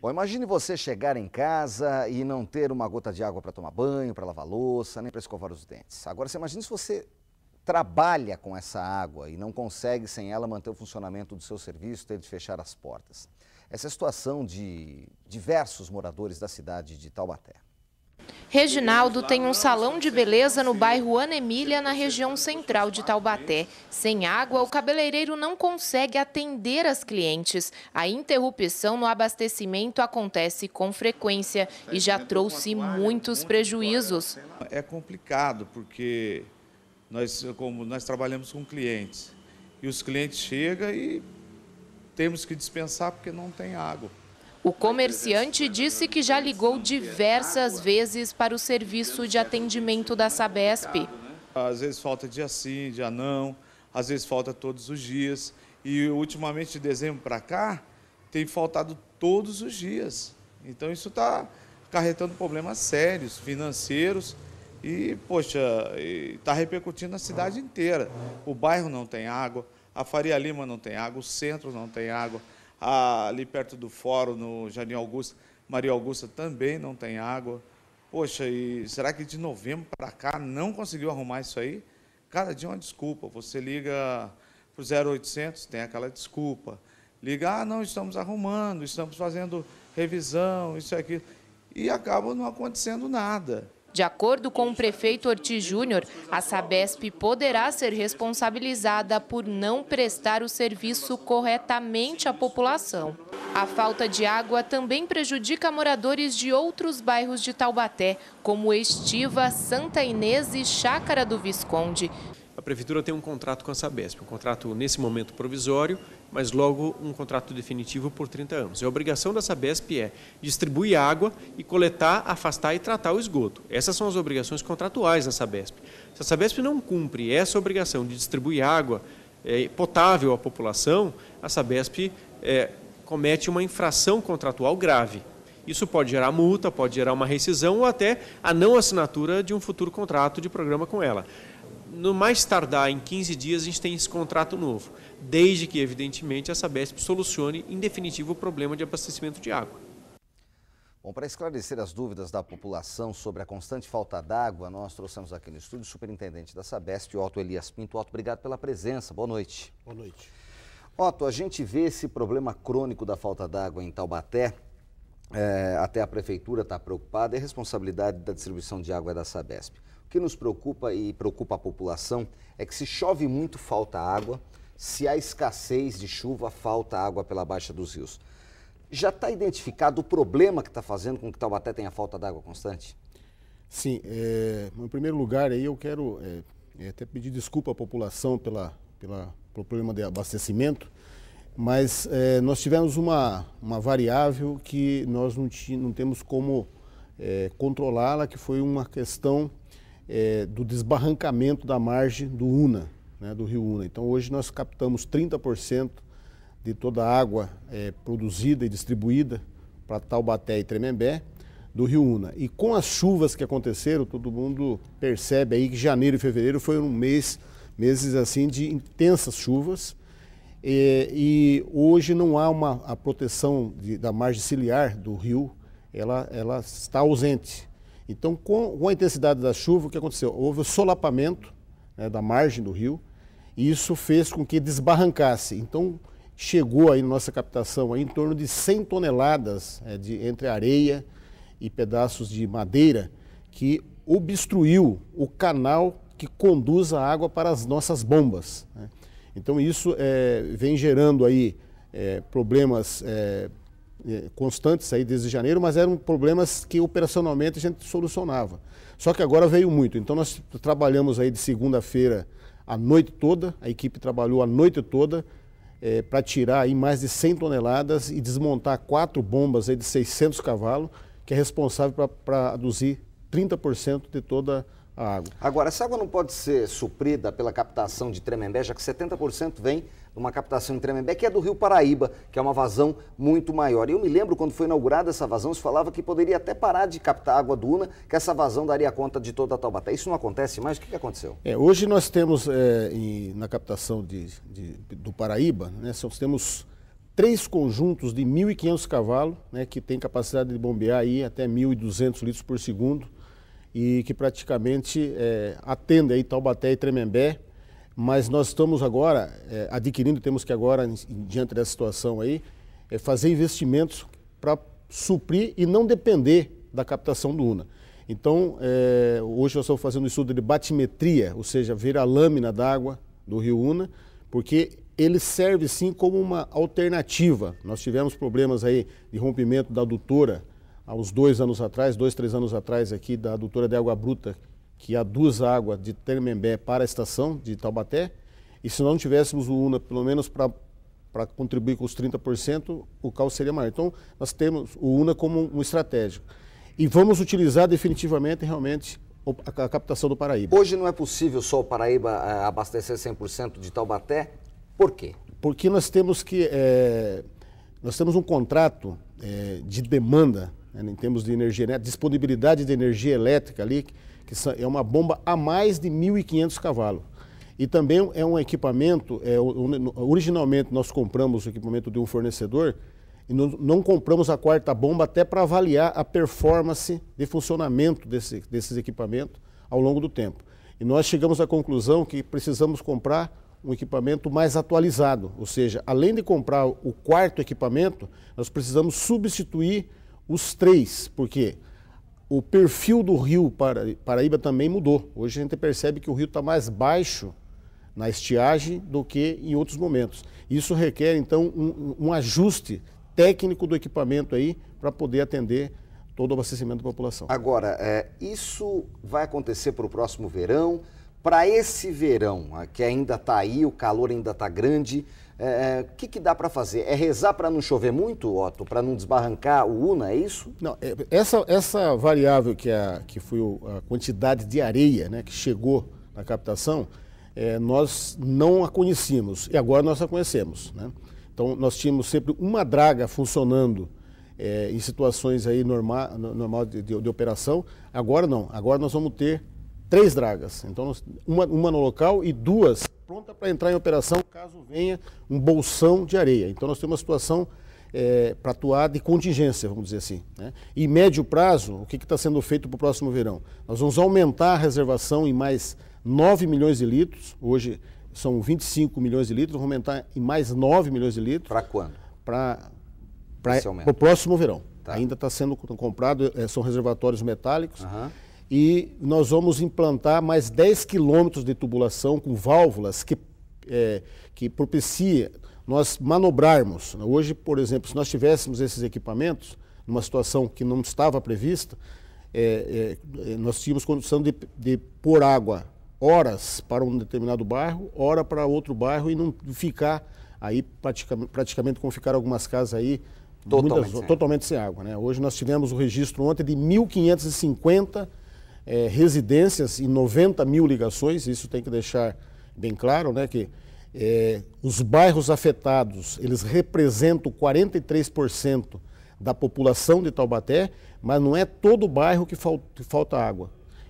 Bom, imagine você chegar em casa e não ter uma gota de água para tomar banho, para lavar louça, nem para escovar os dentes. Agora, você imagina se você trabalha com essa água e não consegue sem ela manter o funcionamento do seu serviço, ter de fechar as portas. Essa é a situação de diversos moradores da cidade de Taubaté. Reginaldo tem um salão de beleza no bairro Ana Emília, na região central de Taubaté. Sem água, o cabeleireiro não consegue atender as clientes. A interrupção no abastecimento acontece com frequência e já trouxe muitos prejuízos. Né? É complicado porque nós, como nós trabalhamos com clientes e os clientes chegam e temos que dispensar porque não tem água. O comerciante disse que já ligou diversas vezes para o serviço de atendimento da Sabesp. Às vezes falta dia sim, dia não, às vezes falta todos os dias. E ultimamente, de dezembro para cá, tem faltado todos os dias. Então isso está acarretando problemas sérios, financeiros, e, poxa, está repercutindo na cidade inteira. O bairro não tem água, a Faria Lima não tem água, o centro não tem água, ali perto do fórum, no Jardim Augusta, Maria Augusta também não tem água. Poxa, e será que de novembro para cá não conseguiu arrumar isso aí? Cada dia uma desculpa. Você liga para o 0800, tem aquela desculpa. Liga, ah, não, estamos arrumando, estamos fazendo revisão, isso aqui E acaba não acontecendo nada. De acordo com o prefeito Ortiz Júnior, a Sabesp poderá ser responsabilizada por não prestar o serviço corretamente à população. A falta de água também prejudica moradores de outros bairros de Taubaté, como Estiva, Santa Inês e Chácara do Visconde. Prefeitura tem um contrato com a Sabesp, um contrato nesse momento provisório, mas logo um contrato definitivo por 30 anos. E a obrigação da Sabesp é distribuir água e coletar, afastar e tratar o esgoto. Essas são as obrigações contratuais da Sabesp. Se a Sabesp não cumpre essa obrigação de distribuir água é, potável à população, a Sabesp é, comete uma infração contratual grave. Isso pode gerar multa, pode gerar uma rescisão ou até a não assinatura de um futuro contrato de programa com ela no mais tardar em 15 dias a gente tem esse contrato novo, desde que, evidentemente, a Sabesp solucione em definitivo o problema de abastecimento de água. Bom, para esclarecer as dúvidas da população sobre a constante falta d'água, nós trouxemos aqui no estúdio o superintendente da Sabesp, Otto Elias Pinto. Otto, obrigado pela presença. Boa noite. Boa noite. Otto, a gente vê esse problema crônico da falta d'água em Taubaté. É, até a prefeitura está preocupada e é a responsabilidade da distribuição de água é da Sabesp. O que nos preocupa e preocupa a população é que se chove muito, falta água. Se há escassez de chuva, falta água pela baixa dos rios. Já está identificado o problema que está fazendo com que Taubaté tenha falta d'água constante? Sim. É, em primeiro lugar, aí eu quero é, é, até pedir desculpa à população pela, pela, pelo problema de abastecimento, mas é, nós tivemos uma, uma variável que nós não, não temos como é, controlá-la, que foi uma questão é, do desbarrancamento da margem do Una, né, do rio Una. Então hoje nós captamos 30% de toda a água é, produzida e distribuída para Taubaté e Tremembé do rio Una. E com as chuvas que aconteceram, todo mundo percebe aí que janeiro e fevereiro foram um mês, meses assim de intensas chuvas. E, e hoje não há uma a proteção de, da margem ciliar do rio, ela, ela está ausente. Então, com a intensidade da chuva, o que aconteceu? Houve o solapamento né, da margem do rio e isso fez com que desbarrancasse. Então, chegou aí na nossa captação aí, em torno de 100 toneladas é, de, entre areia e pedaços de madeira que obstruiu o canal que conduz a água para as nossas bombas. Né? Então, isso é, vem gerando aí é, problemas é, é, constantes aí desde janeiro, mas eram problemas que operacionalmente a gente solucionava. Só que agora veio muito, então nós trabalhamos aí de segunda-feira a noite toda, a equipe trabalhou a noite toda é, para tirar aí mais de 100 toneladas e desmontar quatro bombas aí de 600 cavalos, que é responsável para aduzir 30% de toda a a água. Agora, essa água não pode ser suprida pela captação de Tremembé, já que 70% vem de uma captação em Tremembé, que é do Rio Paraíba, que é uma vazão muito maior. E eu me lembro quando foi inaugurada essa vazão, se falava que poderia até parar de captar água do Una, que essa vazão daria conta de toda a Taubaté. Isso não acontece mais? O que, que aconteceu? É, hoje nós temos é, em, na captação de, de, do Paraíba, né, nós temos três conjuntos de 1.500 cavalos, né, que tem capacidade de bombear aí até 1.200 litros por segundo e que praticamente é, atende aí Taubaté e Tremembé, mas nós estamos agora é, adquirindo, temos que agora, em, diante dessa situação aí, é fazer investimentos para suprir e não depender da captação do UNA. Então, é, hoje eu estou fazendo um estudo de batimetria, ou seja, ver a lâmina d'água do rio Una, porque ele serve sim como uma alternativa. Nós tivemos problemas aí de rompimento da adutora há uns dois anos atrás, dois, três anos atrás aqui, da adutora de água bruta, que aduz a água de Termembé para a estação de Taubaté, e se não tivéssemos o UNA, pelo menos para contribuir com os 30%, o caos seria maior. Então, nós temos o UNA como um estratégico. E vamos utilizar definitivamente, realmente, a captação do Paraíba. Hoje não é possível só o Paraíba é, abastecer 100% de Taubaté? Por quê? Porque nós temos que... É, nós temos um contrato é, de demanda né, em termos de energia elétrica, disponibilidade de energia elétrica ali, que é uma bomba a mais de 1.500 cavalos. E também é um equipamento, é, originalmente nós compramos o equipamento de um fornecedor e não, não compramos a quarta bomba até para avaliar a performance de funcionamento desse, desses equipamentos ao longo do tempo. E nós chegamos à conclusão que precisamos comprar um equipamento mais atualizado, ou seja, além de comprar o quarto equipamento, nós precisamos substituir os três, porque o perfil do rio Paraíba também mudou. Hoje a gente percebe que o rio está mais baixo na estiagem do que em outros momentos. Isso requer, então, um, um ajuste técnico do equipamento aí para poder atender todo o abastecimento da população. Agora, é, isso vai acontecer para o próximo verão? Para esse verão, que ainda está aí, o calor ainda está grande, é, é, o que, que, dá para fazer? É rezar para não chover muito, Otto, para não desbarrancar o Una, é isso? Não, é, essa, essa variável que, a, que foi a quantidade de areia né, que chegou na captação, é, nós não a conhecíamos e agora nós a conhecemos. Né? Então, nós tínhamos sempre uma draga funcionando é, em situações aí normal normal de, de, de, operação, agora não, agora nós vamos ter três dragas. Então, nós, uma, uma no local e duas pronta para entrar em operação caso venha um bolsão de areia. Então nós temos uma situação é, para atuar de contingência, vamos dizer assim. Né? E médio prazo, o que está sendo feito para o próximo verão? Nós vamos aumentar a reservação em mais 9 milhões de litros, hoje são 25 milhões de litros, vamos aumentar em mais 9 milhões de litros. Para quando? Para o próximo verão. Tá. Ainda está sendo comprado, é, são reservatórios metálicos. Uhum e nós vamos implantar mais 10 quilômetros de tubulação com válvulas que, é, que propicia nós manobrarmos. Hoje, por exemplo, se nós tivéssemos esses equipamentos, numa situação que não estava prevista, é, é, nós tínhamos condição de, de pôr água horas para um determinado bairro, hora para outro bairro e não ficar aí praticamente, praticamente como ficaram algumas casas aí totalmente, muitas, sem. totalmente sem água. Né? Hoje nós tivemos o registro ontem de 1.550 é, residências e 90 mil ligações, isso tem que deixar bem claro, né, que é, os bairros afetados, eles representam 43% da população de Taubaté, mas não é todo o bairro que falta, que falta água.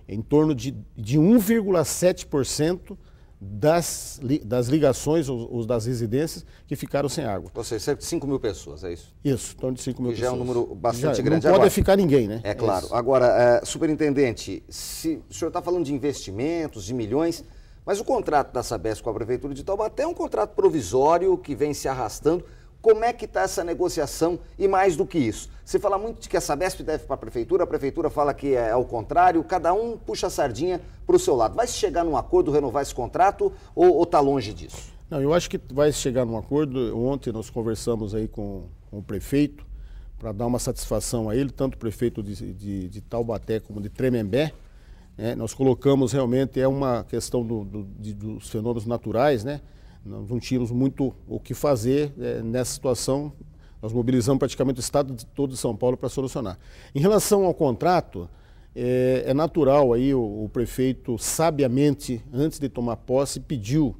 Em torno de, de 1,7% das, li, das ligações, ou das residências, que ficaram sem água. Ou seja, cerca de 5 mil pessoas, é isso? Isso, torno de 5 mil pessoas. já é um número bastante já, grande. Não Agora, pode ficar ninguém, né? É claro. Agora, é, superintendente, se, o senhor está falando de investimentos, de milhões, mas o contrato da Sabesp com a Prefeitura de Taubaté é um contrato provisório que vem se arrastando. Como é que está essa negociação e mais do que isso? Você fala muito de que a Sabesp deve para a prefeitura, a prefeitura fala que é ao contrário, cada um puxa a sardinha para o seu lado. Vai se chegar num acordo, renovar esse contrato ou está longe disso? Não, eu acho que vai chegar num acordo. Ontem nós conversamos aí com, com o prefeito para dar uma satisfação a ele, tanto o prefeito de, de, de Taubaté como de Tremembé. Né? Nós colocamos realmente, é uma questão do, do, de, dos fenômenos naturais, né? Nós não tínhamos muito o que fazer é, nessa situação. Nós mobilizamos praticamente o estado de todo de São Paulo para solucionar. Em relação ao contrato, é, é natural aí o, o, prefeito sabiamente, antes de tomar posse, pediu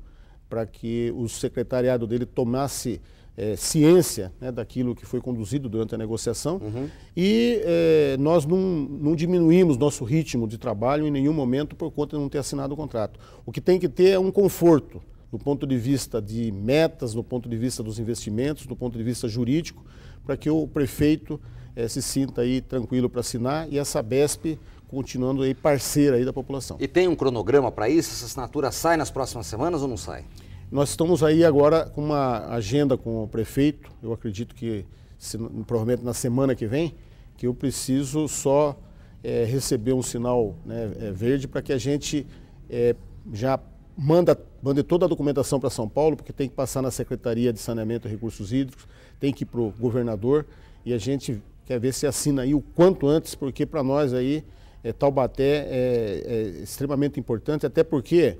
para que o secretariado dele tomasse é, ciência né, daquilo que foi conduzido durante a negociação uhum. e é, nós não, não, diminuímos nosso ritmo de trabalho em nenhum momento por conta de não ter assinado o contrato. O que tem que ter é um conforto do ponto de vista de metas, do ponto de vista dos investimentos, do ponto de vista jurídico, para que o prefeito eh, se sinta aí tranquilo para assinar e a Sabesp continuando aí parceira aí da população. E tem um cronograma para isso? Essa assinatura sai nas próximas semanas ou não sai? Nós estamos aí agora com uma agenda com o prefeito, eu acredito que se, provavelmente na semana que vem, que eu preciso só é, receber um sinal né, eh, verde para que a gente é, já manda, manda toda a documentação para São Paulo, porque tem que passar na Secretaria de Saneamento e Recursos Hídricos, tem que ir para o governador e a gente quer ver se assina aí o quanto antes, porque para nós aí é, Taubaté é, é, extremamente importante, até porque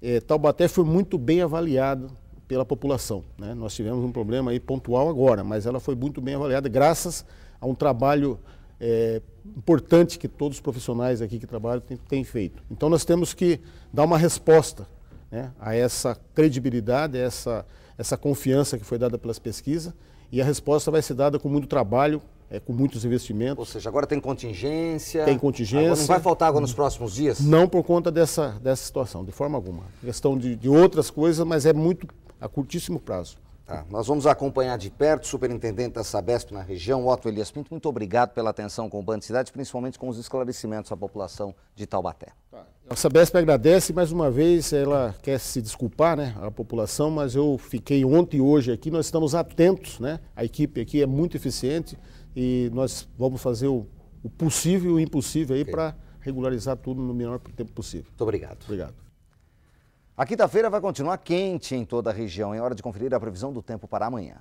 é, Taubaté foi muito bem avaliado pela população. Né? Nós tivemos um problema aí pontual agora, mas ela foi muito bem avaliada graças a um trabalho é, importante que todos os profissionais aqui que trabalham têm feito. Então nós temos que dar uma resposta né, a essa credibilidade, a essa, essa confiança que foi dada pelas pesquisas e a resposta vai ser dada com muito trabalho, é, com muitos investimentos. Ou seja, agora tem contingência. Tem contingência. Agora não vai faltar água nos próximos dias? Não por conta dessa, dessa situação, de forma alguma. Questão de, de outras coisas, mas é muito a curtíssimo prazo. Tá. Nós vamos acompanhar de perto o superintendente da Sabesp na região, Otto Elias Pinto. Muito obrigado pela atenção com o Bando Cidades, principalmente com os esclarecimentos à população de Taubaté. Tá, então a Sabesp agradece mais uma vez, ela quer se desculpar né, à população, mas eu fiquei ontem e hoje aqui, nós estamos atentos, né? a equipe aqui é muito eficiente e nós vamos fazer o, o possível e o impossível aí okay. para regularizar tudo no menor tempo possível. Muito obrigado. Obrigado. A quinta-feira vai continuar quente em toda a região. É hora de conferir a previsão do tempo para amanhã.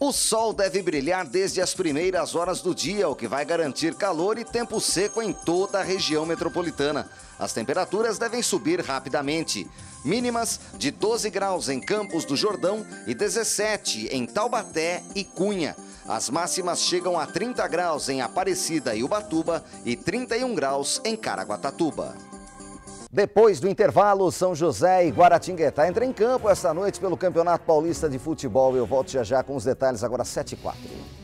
O sol deve brilhar desde as primeiras horas do dia, o que vai garantir calor e tempo seco em toda a região metropolitana. As temperaturas devem subir rapidamente. Mínimas de 12 graus em Campos do Jordão e 17 em Taubaté e Cunha. As máximas chegam a 30 graus em Aparecida e Ubatuba e 31 graus em Caraguatatuba. Depois do intervalo, São José e Guaratinguetá entram em campo esta noite pelo Campeonato Paulista de Futebol. Eu volto já já com os detalhes, agora 7 e 4.